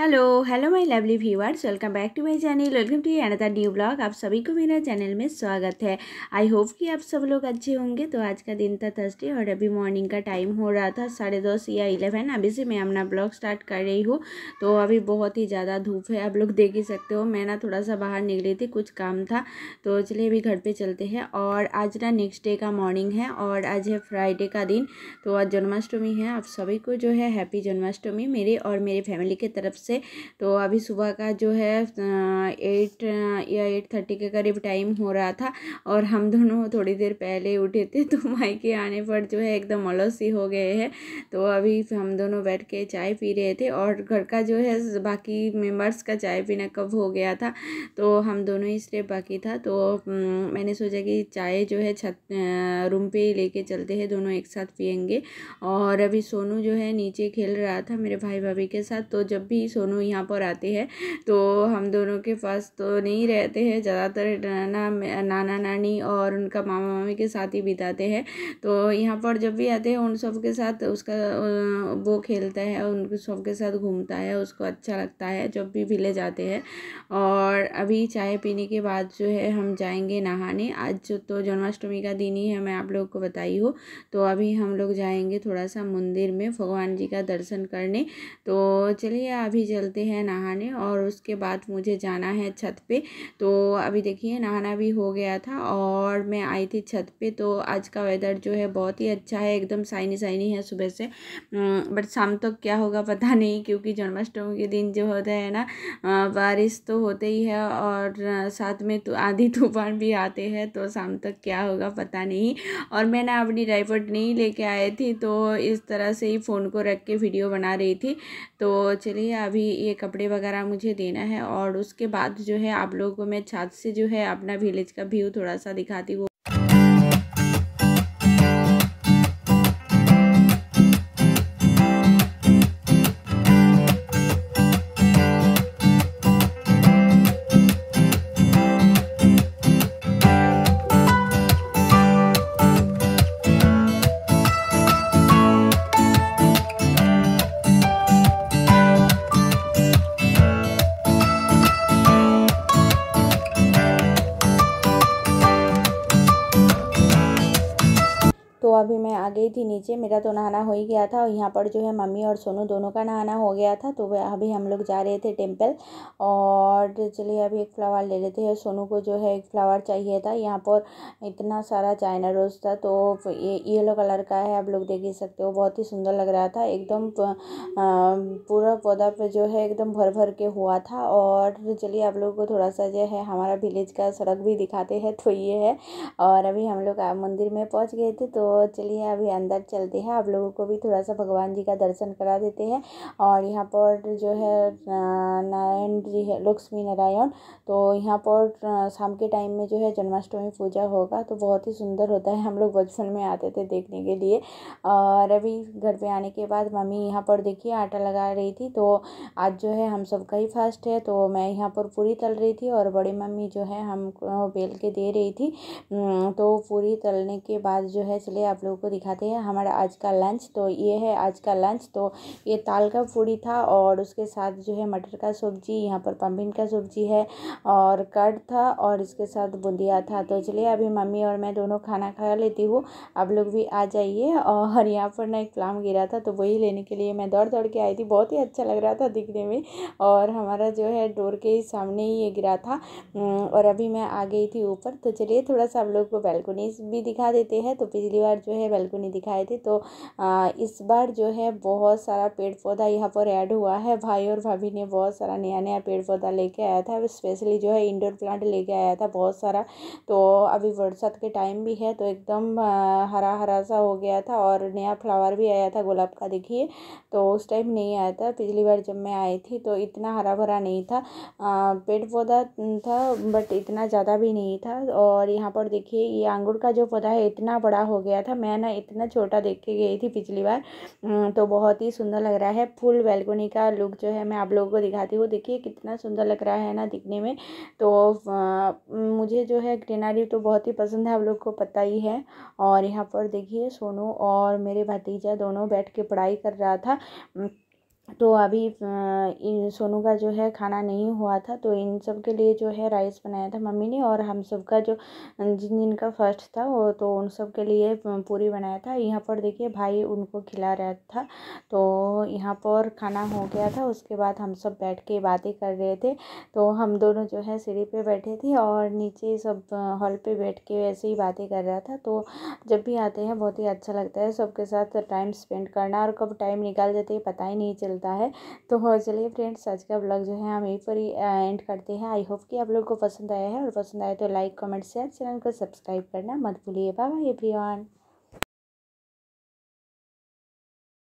hello hello my lovely viewers welcome back to my channel welcome to another new blog आप सभी को मेरा channel में स्वागत है आई होप कि आप सब लोग अच्छे होंगे तो आज का दिन था थर्सडे और अभी मॉर्निंग का टाइम हो रहा था साढ़े दस या इलेवन अभी से मैं अपना ब्लॉग स्टार्ट कर रही हूँ तो अभी बहुत ही ज़्यादा धूप है आप लोग देख ही सकते हो मैं ना थोड़ा सा बाहर निकली थी कुछ काम था तो चलिए अभी घर पर चलते हैं और आज ना नेक्स्ट डे का मॉर्निंग है और आज है फ्राइडे का दिन तो आज जन्माष्टमी है आप सभी को जो है हैप्पी जन्माष्टमी मेरे और मेरे फैमिली की तरफ से से तो अभी सुबह का जो है एट या एट थर्टी के करीब टाइम हो रहा था और हम दोनों थोड़ी देर पहले उठे थे तो मायके आने पर जो है एकदम सी हो गए हैं तो अभी हम दोनों बैठ के चाय पी रहे थे और घर का जो है बाकी मेम्बर्स का चाय पीना कब हो गया था तो हम दोनों ही स्टेप बाकी था तो मैंने सोचा कि चाय जो है छत रूम पे ही लेके चलते हैं दोनों एक साथ पियेंगे और अभी सोनू जो है नीचे खेल रहा था मेरे भाई भाभी के साथ तो जब भी सोनू यहाँ पर आते हैं तो हम दोनों के पास तो नहीं रहते हैं ज़्यादातर नाना नाना नानी और उनका मामा मामी के साथ ही बिताते हैं तो यहाँ पर जब भी आते हैं उन सब के साथ उसका वो खेलता है उन सब के साथ घूमता है उसको अच्छा लगता है जब भी विलेज आते हैं और अभी चाय पीने के बाद जो है हम जाएंगे नहाने आज तो जन्माष्टमी का दिन ही है मैं आप लोग को बताई हूँ तो अभी हम लोग जाएंगे थोड़ा सा मंदिर में भगवान जी का दर्शन करने तो चलिए अभी अभी चलते हैं नहाने और उसके बाद मुझे जाना है छत पे तो अभी देखिए नहाना भी हो गया था और मैं आई थी छत पे तो आज का वेदर जो है बहुत ही अच्छा है एकदम साइनी साइनी है सुबह से बट शाम तक तो क्या होगा पता नहीं क्योंकि जन्माष्टमी के दिन जो होता है ना बारिश तो होते ही है और साथ में तो आधी तूफान भी आते हैं तो शाम तक तो क्या होगा पता नहीं और मैं ना अपनी ड्राइवर नहीं लेके आई थी तो इस तरह से ही फ़ोन को रख के वीडियो बना रही थी तो चलिए अभी ये कपड़े वगैरह मुझे देना है और उसके बाद जो है आप लोगों को मैं छात से जो है अपना विलेज का व्यू थोड़ा सा दिखाती हूँ गई थी नीचे मेरा तो नहाना हो ही गया था और यहाँ पर जो है मम्मी और सोनू दोनों का नहाना हो गया था तो वह अभी हम लोग जा रहे थे टेम्पल और चलिए अभी एक फ़्लावर ले लेते हैं सोनू को जो है एक फ़्लावर चाहिए था यहाँ पर इतना सारा चाइना रोज़ था तो ये येलो कलर का है आप लोग देख ही सकते हो बहुत ही सुंदर लग रहा था एकदम पूरा पौधा पर जो है एकदम भर भर के हुआ था और चलिए आप लोगों को थोड़ा सा जो है हमारा विलेज का सड़क भी दिखाते हैं तो ये है और अभी हम लोग मंदिर में पहुँच गए थे तो चलिए अब अभी अंदर चलते हैं आप लोगों को भी थोड़ा सा भगवान जी का दर्शन करा देते हैं और यहाँ पर जो है नारायण जी है लक्ष्मी नारायण तो यहाँ पर शाम के टाइम में जो है जन्माष्टमी पूजा होगा तो बहुत ही सुंदर होता है हम लोग बचपन में आते थे देखने के लिए और अभी घर पर आने के बाद मम्मी यहाँ पर देखिए आटा लगा रही थी तो आज जो है हम सब ही फास्ट है तो मैं यहाँ पर पूरी तल रही थी और बड़ी मम्मी जो है हमको बेल के दे रही थी तो पूरी तलने के बाद जो है चलिए आप लोगों को दिखा दिखाते हैं हमारा आज का लंच तो ये है आज का लंच तो ये ताल का पूड़ी था और उसके साथ जो है मटर का सब्ज़ी यहाँ पर पम्पिन का सब्ज़ी है और कर्ड था और इसके साथ बूंदिया था तो चलिए अभी मम्मी और मैं दोनों खाना खा लेती हूँ आप लोग भी आ जाइए और यहाँ पर ना एक प्लाम गिरा था तो वही लेने के लिए मैं दौड़ दौड़ के आई थी बहुत ही अच्छा लग रहा था दिखने में और हमारा जो है डोर के सामने ही ये गिरा था और अभी मैं आ गई थी ऊपर तो चलिए थोड़ा सा आप लोग को बैल्कोनीज भी दिखा देते हैं तो पिछली बार जो है बैलकुनी नहीं दिखाई थी तो इस बार जो है बहुत सारा पेड़ पौधा यहाँ पर ऐड हुआ है भाई और भाभी ने बहुत सारा नया नया पेड़ पौधा लेके आया था स्पेशली जो है इंडोर प्लांट लेके आया था बहुत सारा तो अभी बरसात के टाइम भी है तो एकदम हरा हरा सा हो गया था और नया फ्लावर भी आया था गुलाब का देखिए तो उस टाइम नहीं आया था पिछली बार जब मैं आई थी तो इतना हरा भरा नहीं था पेड़ पौधा था बट इतना ज़्यादा भी नहीं था और यहाँ पर देखिए ये अंगूर का जो पौधा है इतना बड़ा हो गया था मैं ना इतना छोटा देख के गई थी पिछली बार अं, तो बहुत ही सुंदर लग रहा है फुल बेलकोनी का लुक जो है मैं आप लोगों को दिखाती हूँ देखिए कितना सुंदर लग रहा है ना दिखने में तो मुझे जो है ग्रीनारी तो बहुत ही पसंद है आप लोग को पता ही है और यहाँ पर देखिए सोनू और मेरे भतीजा दोनों बैठ के पढ़ाई कर रहा था तो अभी इन सोनू का जो है खाना नहीं हुआ था तो इन सब के लिए जो है राइस बनाया था मम्मी ने और हम सब का जो जिन जिन का फर्स्ट था वो तो उन सब के लिए पूरी बनाया था यहाँ पर देखिए भाई उनको खिला रहा था तो यहाँ पर खाना हो गया था उसके बाद हम सब बैठ के बातें कर रहे थे तो हम दोनों जो है सीढ़ी पर बैठे थे और नीचे सब हॉल पर बैठ के वैसे ही बातें कर रहा था तो जब भी आते हैं बहुत ही अच्छा लगता है सबके साथ टाइम स्पेंड करना और कब टाइम निकाल जाते हैं पता ही नहीं चलता चलता है तो हाँ, चलिए फ्रेंड्स आज का ब्लॉग जो है हम यहीं पर ही एंड करते हैं आई होप कि आप लोग को पसंद आया है और पसंद आए तो लाइक कमेंट शेयर चैनल को सब्सक्राइब करना मत भूलिए बाय एवरीवन